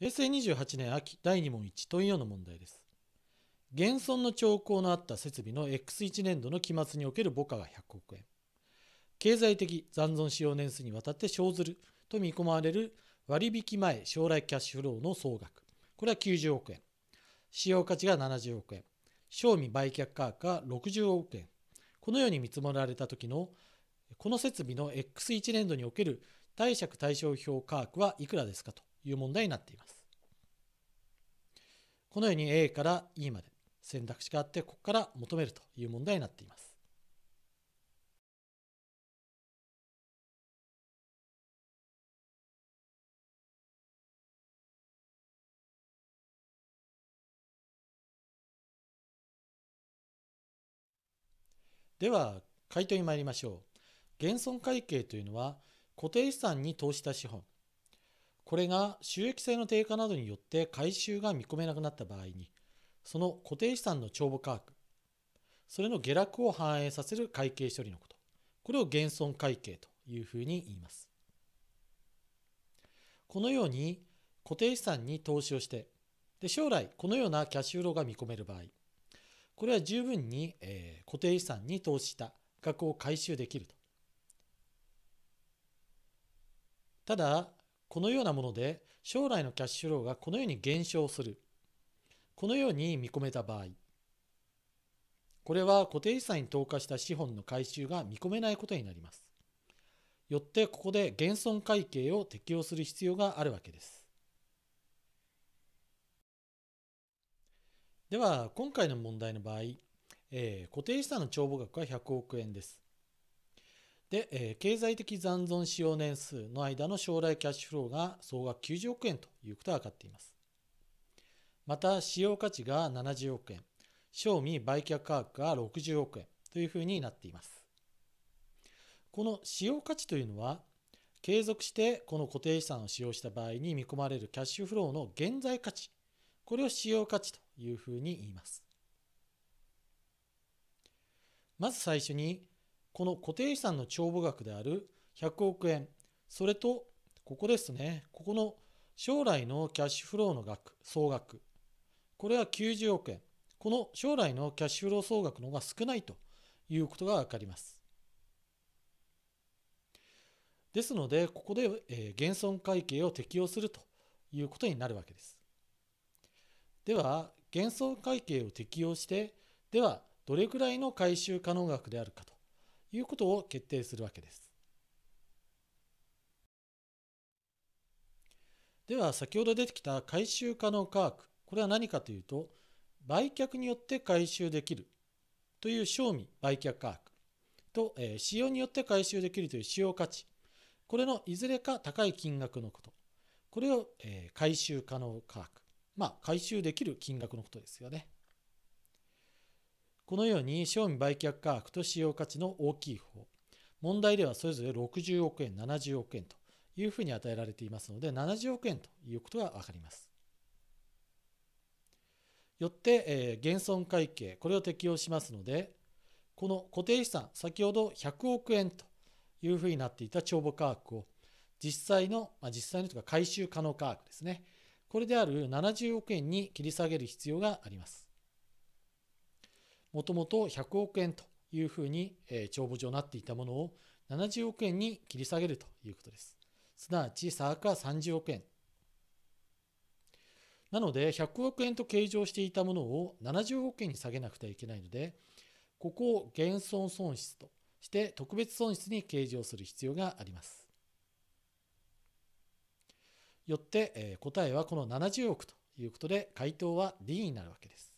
平成28年秋第2問1問4の問題です。現存の兆候のあった設備の X1 年度の期末における母価が100億円。経済的残存使用年数にわたって生ずると見込まれる割引前将来キャッシュフローの総額。これは90億円。使用価値が70億円。賞味売却価格が60億円。このように見積もられた時のこの設備の X1 年度における貸借対照表価格はいくらですかという問題になっています。このように A から E まで選択肢があって、ここから求めるという問題になっています。では、回答に参りましょう。減損会計というのは、固定資産に投資した資本これが収益性の低下などによって回収が見込めなくなった場合にその固定資産の帳簿価格それの下落を反映させる会計処理のことこれを減損会計というふうに言いますこのように固定資産に投資をしてで将来このようなキャッシュフローが見込める場合これは十分に、えー、固定資産に投資した額を回収できるとただ、このようなもので将来のキャッシュローがこのように減少する。このように見込めた場合、これは固定資産に投下した資本の回収が見込めないことになります。よってここで減損会計を適用する必要があるわけです。では今回の問題の場合、えー、固定資産の帳簿額は100億円です。で、えー、経済的残存使用年数の間の将来キャッシュフローが総額90億円ということが分かっています。また、使用価値が70億円、賞味売却価格が60億円というふうになっています。この使用価値というのは、継続してこの固定資産を使用した場合に見込まれるキャッシュフローの現在価値、これを使用価値というふうに言います。まず最初に、この固定資産の帳簿額である100億円、それと、ここですね、ここの将来のキャッシュフローの額、総額、これは90億円。この将来のキャッシュフロー総額の方が少ないということがわかります。ですので、ここで、えー、減損会計を適用するということになるわけです。では、減損会計を適用して、では、どれくらいの回収可能額であるかということを決定するわけです。では先ほど出てきた回収可能価格これは何かというと売却によって回収できるという賞味売却価格と、え使用によって回収できるという使用価値これのいずれか高い金額のことこれを、え回収可能価格まあ回収できる金額のことですよねこのように賞味売却価格と使用価値の大きい方、問題ではそれぞれ60億円、70億円というふうに与えられていますので、70億円ということが分かります。よって、えー、減損会計、これを適用しますので、この固定資産、先ほど100億円というふうになっていた帳簿価格を、実際の、まあ、実際のとか回収可能価格ですね、これである70億円に切り下げる必要があります。もともと100億円というふうに、え帳簿上なっていたものを70億円に切り下げるということです。すなわち、差ーカ30億円。なので、100億円と計上していたものを70億円に下げなくてはいけないので、ここを減損損失として特別損失に計上する必要があります。よって、え答えはこの70億ということで、回答は D になるわけです。